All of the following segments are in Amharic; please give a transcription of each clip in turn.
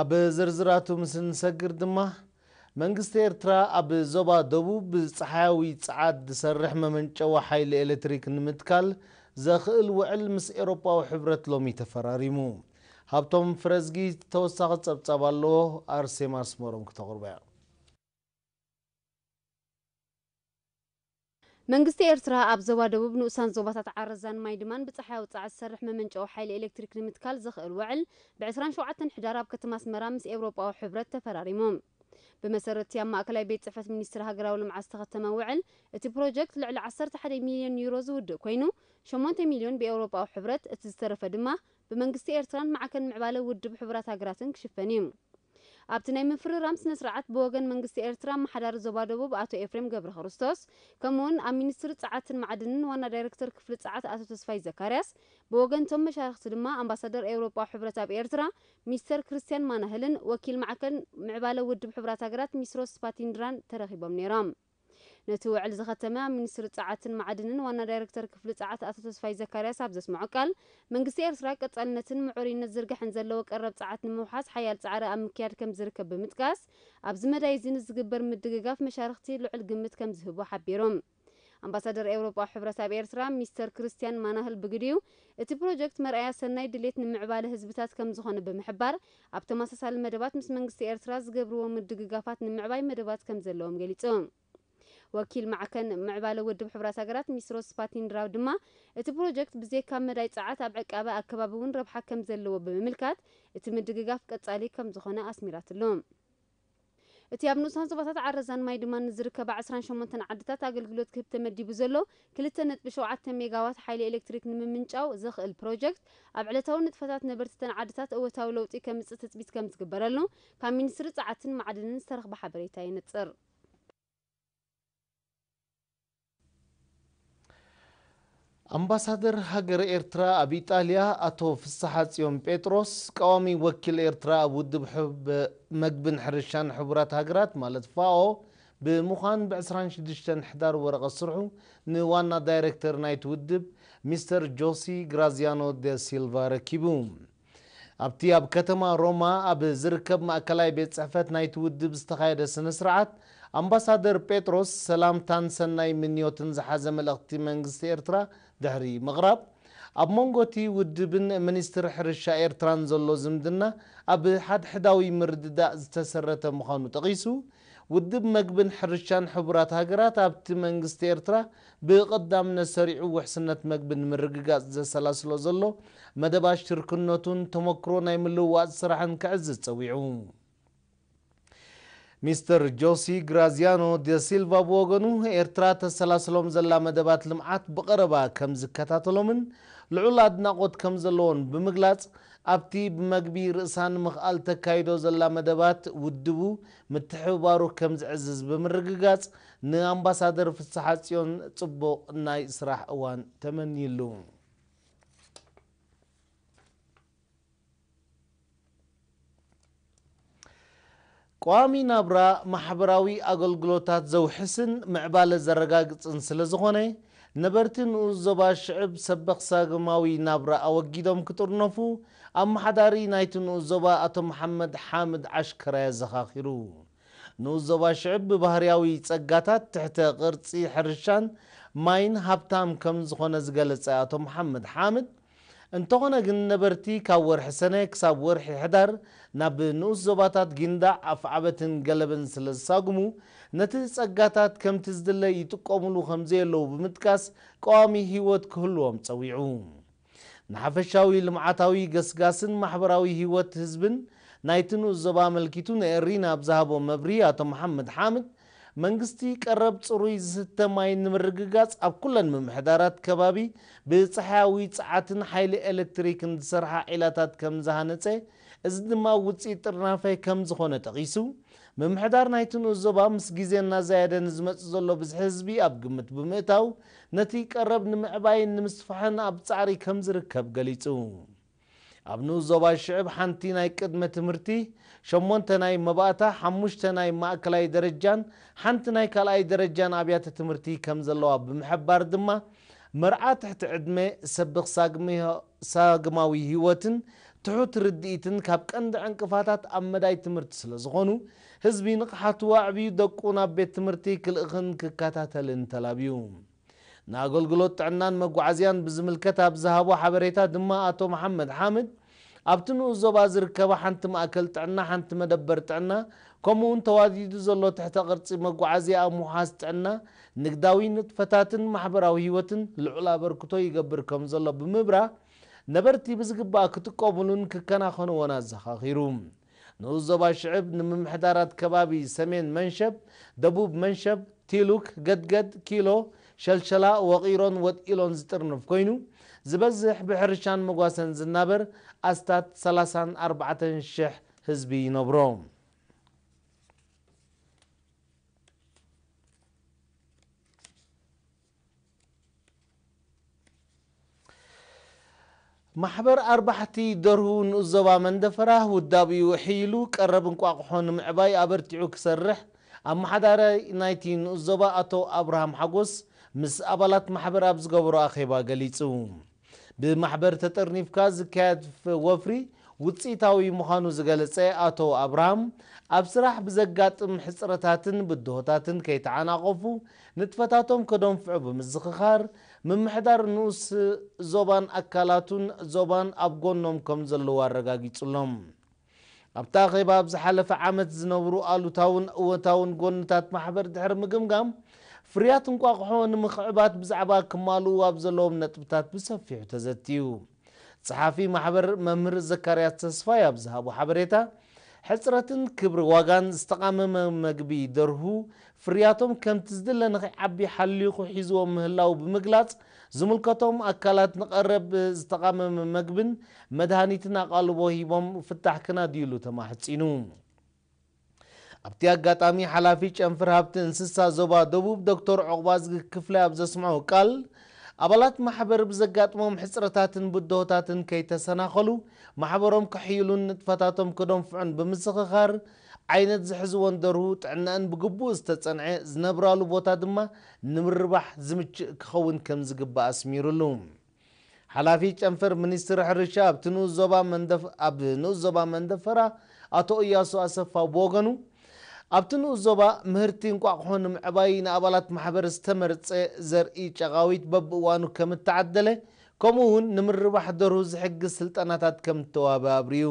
ኣብ ዝርዝራቶም ስንሰግር ድማ መንግስቲ ኤርትራ ኣብ ዞባ ደቡብ ፀሓያዊ ፀዓድ ዝሰርሕ መመንጨዊ ሓይሊ ኤሌትሪክ ንምትካል ዘኽእል ውዕል ምስ ኤሮጳዊ ሕብረት ሎሚ ተፈራሪሙ ሃብቶም ፍረዝጊ ተወሳኺ ጸብጻብ ኣለዎ ኣርሴማ ኣስመሮም ክተቕርበ መንግስቲ ኤርትራ ኣብ ዞባ ደቡብ ንኡሳን ዞባታት ዓረዛን ማይ ድማን ብፀሓይ ኣውፃዕ ዝሰርሕ መመንጨዊ ሓይሊ ኤሌክትሪክ ንምትካል ዘኽእል ውዕል ብ27 ሕዳር ኣብ ከተማ ኣስመራ ምስ ኤውሮጳዊ ሕብረት ተፈራሪሞም ብመሰረቲ ኣብ ማእከላይ ቤት ፅሕፈት ሚኒስትር ሃገራዊ ልምዓት ዝተኸተመ ውዕል እቲ ፕሮጀክት ልዕሊ 11 ሚልዮን ዩሮ ዝውድእ ኮይኑ 8 ሚልዮን ብኤውሮጳዊ ሕብረት እቲ ዝተረፈ ድማ ብመንግስቲ ኤርትራን ማዕከን ምዕባለ ውድብ ሕቡራት ሃገራትን ክሽፈን እዩ ኣብቲ ናይ ምፍርራም ስነ ስርዓት ብወገን መንግስቲ ኤርትራ መሓዳሪ ዞባ ደቡብ ኣቶ ኤፍሬም ገብረ ክርስቶስ ከምኡውን ኣብ ሚኒስትሪ ፀዓትን ማዕድንን ዋና ዳይረክተር ክፍሊ ፀዓት ኣቶ ተስፋይ ዘካርያስ ብወገን ቶም መሻርክቲ ድማ ኣምባሳደር ኤውሮጳ ሕብረት ኣብ ኤርትራ ሚስተር ክርስትያን ማናህልን ወኪል ማዕከል ምዕባለ ውድብ ሕቡራት ሃገራት ሚስሮስ ፓቲንድራን ተረኺቦም ነይሮም ነቲ ውዕል ዝኸተመ ሚኒስትሪ ፀዓትን መዓድንን ዋና ዳይረክተር ክፍሊ ፀዓት ኣቶ ተስፋይ ዘካርያስ ኣብ ዘስምዖ ቃል መንግስቲ ኤርትራ ቀጻልነትን ምዕሩይነት ዝርግሕን ዘለዎ ቀረብ ፀዓት ንምውሓዝ ሓያል ፃዕሪ ኣብ ምክያድ ከም ዝርከብ ብምጥቃስ ኣብዚ መዳይ እዚ ንዝግበር ምድግጋፍ መሻርክቲ ልዑል ግምት ከም ዝህቡ ሓቢሮም ኣምባሳደር ኤውሮጳ ሕብረት ኣብ ኤርትራ ሚስተር ክርስትያን ማናህል ብግድዩ እቲ ፕሮጀክት መርኣያ ሰናይ ድሌት ንምዕባለ ህዝብታት ከም ዝኾነ ብምሕባር ኣብ ተመሳሳሊ መደባት ምስ መንግስቲ ኤርትራ ዝገብርዎ ምድግጋፋት ንምዕባይ መደባት ከም ዘለዎም ገሊፆም ወኪል ማዕከን ምዕባለ ውድብ ሕብራት ሃገራት ሚስሮስ ስፓቲንድራው ድማ እቲ ፕሮጀክት ብዘይካ መዳይ ፀዓት ኣብ ዕቃበ ኣከባቢ እውን ረብሓ ከም ዘለዎ ብምምልካት እቲ ምድግጋፍ ቀጻሊ ከም ዝኾነ ኣስሚራትሎ እቲ ኣብ ንኡሳን ዞባታት ዓረዛን ማይ ድማ ንዝርከባ 28 ዓድታት ኣገልግሎት ክህብ ተመዲቡ ዘሎ 2.7 ሜጋዋት ሓይሊ ኤሌክትሪክ ንምምንጫው ዝኽእል ፕሮጀክት ኣብ ዕለታዊ ንጥፈታት ነበርትተን ዓድታት እወታዊ ለውጢ ከምፅእ ትፅቢት ከም ዝግበረሉ ካብ ሚኒስትሪ ፀዓትን ማዕድንን ዝተረኽበ ሓበሬታ ይንፅር አምባሳደር ሀገረ ኤርትራ ኣብ ኢጣልያ ኣቶ ፍስሓ ጽዮን ጴጥሮስ ቀዋሚ ወኪል ኤርትራ ኣብ ውድብ መግብን ሕርሻን ሕቡራት ሃገራት ማለት ፋኦ ብምዃን ብ26 ሕዳር ወረቐት ስርሑ ንዋና ዳይሬክተር ናይቲ ውድብ ሚስተር ጆሲ ግራዚያኖ ደ ሲልቫ ረኪቡ ኣብቲ ኣብ ከተማ ሮማ ኣብ ዝርከብ ማእከላይ ቤት ጽሕፈት ናይቲ ውድብ ዝተኻየደ ስነ ስርዓት ኣምባሳደር ጴጥሮስ ሰላምታን ሰናይ ምንዮትን ዝሓዘ መልእኽቲ መንግስቲ ኤርትራ ድሕሪ ምቕራብ ኣብ መንጎ እቲ ውድብን ሚኒስትሪ ሕርሻ ኤርትራን ዘሎ ዝምድና ኣብ ሓድሕዳዊ ምርድዳእ ዝተሰረተ ምዃኑ ጠቒሱ ውድብ መግብን ሕርሻን ሕቡራት ሃገራት ኣብቲ መንግስቲ ኤርትራ ብቐዳምነት ሰሪዑ ውሕስነት መግቢ ንምርግጋፅ ዘሰላስሎ ዘሎ መደባ ሽርክነቱን ተመክሮ ናይ ምልውዋጥ ስራሕን ክዕዝዝ ፀዊዑ ሚስተር ጆሲ ግራዚያኖ ደሲልቫ ብወገኑ ኤርትራ ተሰላስሎም ዘላ መደባት ልምዓት ብቐረባ ከም ዝከታተሎምን ልዑል ኣድናቆት ከም ዘለዎን ብምግላጽ ኣብቲ ብመግቢ ርእሳን ምኽኣል ተካይዶ ዘላ መደባት ውድቡ ምትሕብባሩ ከም ዝዕዝዝ ብምርግጋጽ ንኣምባሳደር ፍስሓ ጽዮን ጽቡቕ ናይ ስራሕ እዋን ተመኒሉ ቋሚ ናብራ ማሕበራዊ ኣገልግሎታት ዘውሕስን ምዕባለ ዘረጋግፅን ስለ ዝኾነ ነበርቲ ንኡ ዞባ ሽዕብ ሰበኽ ሳግማዊ ናብራ ኣወጊዶም ክጥርነፉ ኣመሓዳሪ ናይቲ ንኡ ዞባ ኣቶ መሓመድ ሓምድ ዓሽከራ ዘኻኺሩ ንኡ ዞባ ሽዕብ ብባህርያዊ ፀጋታት ትሕተ ቅርፂ ሕርሻን ማይን ሃብታም ከም ዝኾነ ዝገለፀ ኣቶ መሓመድ ሓምድ እንተኾነ ግን ነበርቲ ካብ ወርሒ ሰነ ክሳብ ወርሒ ሕዳር ናብ ንኡስ ዞባታት ጊንዳዕ ዓበትን ገለበን ስለ ዝሳጉሙ ነቲ ጸጋታት ከምቲ ዝድለ ይጥቀምሉ ከም ዘየለዉ ብምጥቃስ ቀዋሚ ህይወት ክህልዎም ፀዊዑ ንሓፈሻዊ ልምዓታዊ ገስጋስን ማሕበራዊ ህይወት ህዝብን ናይቲ ንኡስ ዞባ ኣመልኪቱ ንኤሪን ናብ ዝሃቦ መብሪ ኣቶ መሓመድ ሓምድ መንግስቲ ቀረብ ፅሩይ ዝስተ ማይ ንምርግጋፅ ኣብ ኩለን ምምሕዳራት ከባቢ ብፀሓያዊ ፀዓትን ሓይሊ ኤሌክትሪክን ዝሰርሓ ዒላታት ከም ዝሃነፀ እዚ ድማ ውፅኢት ጥርናፈይ ከም ዝኾነ ጠቂሱ ምምሕዳር ናይቲ ንዕዞባ ምስ ግዜ እናዘያደ ንዝመፅእ ዘሎ ብዝሒ ህዝቢ ኣብ ግምት ብምእታው ነቲ ቀረብ ንምዕባይን ንምስፋሕን ኣብ ፃዕሪ ከም ዝርከብ ገሊፁ ኣብ ንዕዘባይ ሽዕብ ሓንቲ ናይ ቅድመ ትምህርቲ 8 ናይ መባእታ ሓሙሽተ ናይ ማእከላይ ደረጃን ሓንቲ ናይ ካልኣይ ደረጃን ኣብያተ ትምህርቲ ከም ዘለዋ ብምሕባር ድማ መርዓ ትሕቲ ዕድመ ሰብኽ ሳግማዊ ህይወትን ትሑት ርድኢትን ካብ ቀንዲ ዕንቅፋታት ኣብ መዳይ ትምህርቲ ስለ ዝኾኑ ህዝቢ ንቕሓቱ ኣዕብዩ ደቁ ናብ ቤት ትምህርቲ ክልእኽን ክከታተልን ተላብዩ ንኣገልግሎት ጥዕናን መጓዓዝያን ብዝምልከት ኣብ ዝሃቦ ሓበሬታ ድማ ኣቶ መሓመድ ሓምድ ኣብቲ ንኡ ዞባ ዝርከባ ሓንቲ ማእከል ጥዕና ሓንቲ መደበር ጥዕና ከምኡውን ተዋዲዱ ዘሎ ትሕተ ቅርፂ መጓዓዝያ ኣብ ምውሓዝ ጥዕና ንግዳዊ ንጥፈታትን ማሕበራዊ ሂወትን ልዑል ኣበርክቶ ይገብር ከም ዘሎ ብምብራ ነበርቲ ብዝግባእ ክጥቀሙሉን ክከናኸንዎን ኣዘኻኺሩ ንኡ ዞባ ሽዕብ ንምምሕዳራት ከባቢ ሰሜን መንሸብ ደቡብ መንሸብ ቲሉክ ገድገድ ኪሎ ሸልሸላ ወቂሮን ወጢሎን ዝጥርንፍ ኮይኑ ዝበዝሕ ብሕርሻን መጓሰን ዝናበር ኣስታት 34,000 ህዝቢ ይነብሮ ማሕበር ኣርባሕቲ ደርሁ ንእዞባ መንደፈራ ውዳብኡ ሕይሉ ቀረብ እንቋቑሖ ንምዕባይ ኣበርቲዑ ክሰርሕ ኣመሓዳራይ ናይቲ ንእዞባ ኣቶ ኣብርሃም ሓጎስ ምስ ኣባላት ማሕበር ኣብ ዝገብሮ ኣኼባ ገሊጹ ብማሕበር ተጠርኒፍካ ዝካየድ ወፍሪ ውፅኢታዊ ምዃኑ ዝገለጸ ኣቶ ኣብርሃም ኣብ ስራሕ ብዘጋጥም ሕፅረታትን ብድሆታትን ከይተዓናቐፉ ንጥፈታቶም ከደንፍዑ ብምዝኽኻር ምምሕዳር ንኡስ ዞባን ኣካላቱን ዞባን ኣብ ጎኖም ከም ዘለዎ ኣረጋጊጹሎም ኣብቲ ኣኼባ ኣብ ዝሓለፈ ዓመት ዝነብሩ ኣሉታውን እወታውን ጎንታት ማሕበር ድሕሪ ምግምጋም ፍርያት እንቋቑሖ ንምኽዕባት ብዛዕባ ክማሉ ኣብ ዘለዎም ነጥብታት ብሰፊሑ ተዘቲዩ ፀሓፊ ማሕበር መምህር ዘካርያስ ተስፋይ ኣብ ዝሃቡ ሓበሬታ ሕፅረትን ክብሪ ዋጋን ዝተቃመመ መግቢ ደርሁ ፍርያቶም ከምቲ ዝድለ ንኸይዓቢ ሓሊኹ ሒዝዎም ምህላው ብምግላጽ ዝምልከቶም ኣካላት ንቐረብ ዝተቃመመ መግብን መድሃኒትን ኣቓልቦ ሂቦም ፍታሕ ክና ድዩሉ ተማሕፂኑ ኣብቲ ኣጋጣሚ ሓላፊ ጨንፍር ሃብቲ እንስሳ ዞባ ደቡብ ዶክተር ዕቑባ ዝግ ክፍለ ኣብ ዘስምዖ ቃል ኣባላት ማሕበር ብዘጋጥሞም ሕፅረታትን ብድሆታትን ከይተሰናኸሉ ማሕበሮም ክሕይሉን ንጥፈታቶም ክደንፍዑን ብምስኽኻር ዓይነት ዝሕዝዎን ደርሁ ጥዕናን ብግቡእ ዝተፀንዐ ዝነብራሉ ቦታ ድማ ንምርባሕ ዝምችእ ክኸውን ከም ዝግባእ ኣስሚሩሉ ሓላፊ ጨንፈር ሚኒስትር ሕርሻ ኣብ ንኡስ ዞባ መንደፈራ ኣቶ እያሱ ኣሰፋ ብወገኑ ኣብቲ ንኡ ዞባ ምህርቲ እንቋቑሖ ንምዕባይ ንኣባላት ማሕበር ዝተመርፀ ዘርኢ ጨቓዊት በብእዋኑ ከም እተዓደለ ከምኡ እውን ንምርባሕ ደርሁ ዝሕግዝ ስልጠናታት ከም እተዋበ ኣብርዩ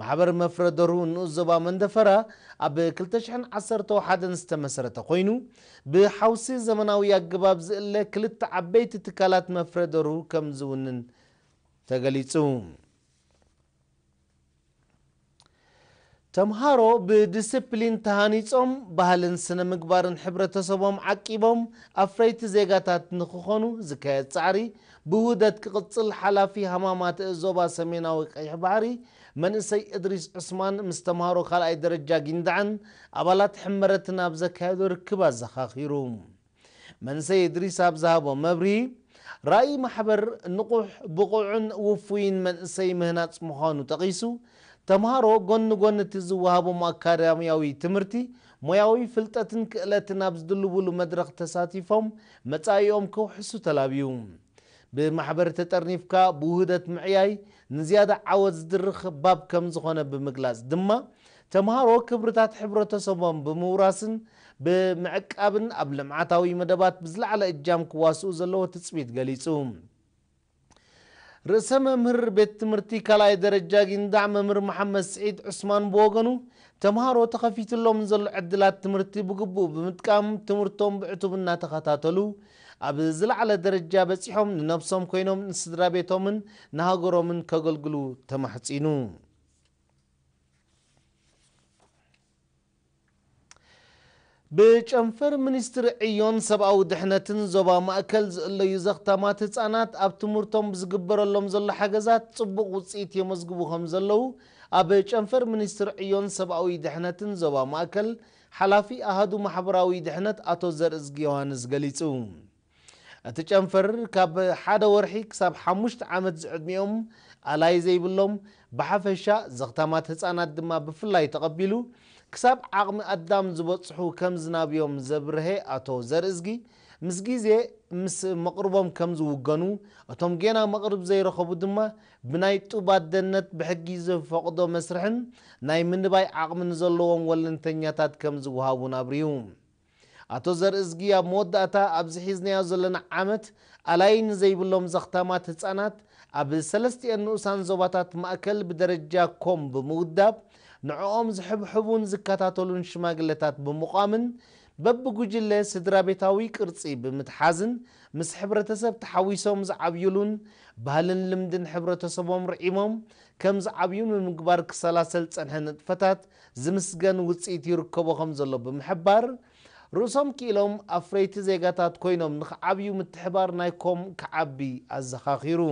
ማሕበር መፍረ ደርሁ ንኡስ ዞባ መንደፈራ ኣብ 211 ዝተመሰረተ ኮይኑ ብሓውሲ ዘመናዊ ኣገባብ ዝእለ ክልተ ዓበይቲ ትካላት መፍረ ደርሁ ከም ዝውንን ተገሊጹ ተምሃሮ ብዲስፕሊን ተሃኒፆም ባህልን ስነ ምግባርን ሕብረተሰቦም ዓቂቦም ኣፍረይቲ ዜጋታት ንኽኾኑ ዝካየድ ጻዕሪ ብውህደት ክቕፅል ሓላፊ ሃማማት ዞባ ሰሜናዊ ቀይሕ ባሕሪ መንእሰይ እድሪስ ዑስማን ምስ ተምሃሮ ካልኣይ ደረጃ ግንዳዕን ኣባላት ሕመረትን ኣብ ዘካየዶ ርክብ ኣዘኻኺሩ መንሰይ እድሪስ ኣብ ዝሃቦም መብሪሂ ራእይ ማሕበር ንቑሕ ብቑዕን ውፉይን መንእሰይ ምህናፅ ምዃኑ ጠቒሱ ተምሃሮ ጎኒ ጎን ቲ ዝወሃቦም ኣካዳሚያዊ ትምህርቲ ሞያዊ ፍልጠትን ክእለትን ኣብ ዝድልብሉ መድረኽ ተሳቲፎም መጻይኦም ከውሕሱ ተላብ ዩ ብማሕበሪ ተጠርኒፍካ ብውህደት ምዕያይ ንዝያዳ ዓወት ዝድርኽ ባብ ከም ዝኾነ ብምግላጽ ድማ ተምሃሮ ክብርታት ሕብረተሰቦም ብምውራስን ብምዕቃብን ኣብ ልምዓታዊ መደባት ብዝለዕለ እጃም ክዋስኡ ዘለዎ ትፅቢት ገሊጹ ርዕሰ መምህር ቤት ትምህርቲ ካልኣይ ደረጃ ጊንዳዕ መምህር መሓመድ ስዒድ ዑስማን ብወገኑ ተምሃሮ ተኸፊትሎም ዘሎ ዕድላት ትምህርቲ ብግቡእ ብምጥቃም ትምህርቶም ብዕቱብ እናተኸታተሉ ኣብ ዝለዕለ ደረጃ በፂሖም ንነብሶም ኮይኖም ንስድራ ቤቶምን ንሃገሮምን ከገልግሉ ተማሕፂኑ ብጨንፈር ምኒስትር ዕዮን ሰብኣዊ ድሕነትን ዞባ ማእከል ዝእለዩ ዘኽታማት ህፃናት ኣብ ትምህርቶም ዝግበረሎም ዘሎ ሓገዛት ጽቡቕ ውፅኢት የመዝግቡ ኸም ዘለዉ ኣብ ጨንፈር ምኒስትር ዕዮን ሰብአዊ ድሕነትን ዞባ ማእከል ሓላፊ ኣሃዱ ማሕበራዊ ድሕነት ኣቶ ዘርእዝጊ ዮሃንስ ገሊጹ እቲ ጨንፈር ካብ ሓደ ወርሒ ክሳብ ሓሙሽተ ዓመት ዝዕድሚኦም ኣላይ ዘይብሎም ብሓፈሻ ዘኽታማት ህፃናት ድማ ብፍላይ ተቐቢሉ ክሳብ ዓቕሚ ኣዳም ዝበፅሑ ከም ዝናብዮም ዘብርሀ ኣቶ ዘርእዝጊ ምስ ግዜ ምስ መቕርቦም ከም ዝውገኑ እቶም ጌና መቕርብ ዘይረኸቡ ድማ ብናይ ጡባደነት ብሕጊ ዝፈቕዶ መስርሕን ናይ ምንባይ ዓቕሚ ንዘለዎም ወለንተኛታት ከም ዝውሃቡ ናብርዩ ኣቶ ዘርእዝጊ ኣብ መወዳእታ ኣብዚ ሒዝናዮ ዘለና ዓመት ኣላይ ንዘይብሎም ዘኽታማት ህፃናት ኣብ ሰለስቲኤን ንኡሳን ዞባታት ማእከል ብደረጃ ኮም ብምውዳብ ንዕኦም ዝሕብሕቡን ዝከታተሉን ሽማግለታት ብምቋምን በብጉጅለ ስድራ ቤታዊ ቅርፂ ብምትሓዝን ምስ ሕብረተሰብ ተሓዊሶም ዝዓብዩሉን ባህልን ልምድን ሕብረተሰቦም ርዒሞም ከም ዝዓብዩን ብምግባር ክሰላሰል ፀንሐ ንጥፈታት ዝምስገን ውፅኢት ይርከቦ ከም ዘሎ ብምሕባር ርእሶም ክኢሎም ኣፍረይቲ ዜጋታት ኮይኖም ንክዓብዩ ምትሕባር ናይኮም ክዓቢ ኣዘኻኺሩ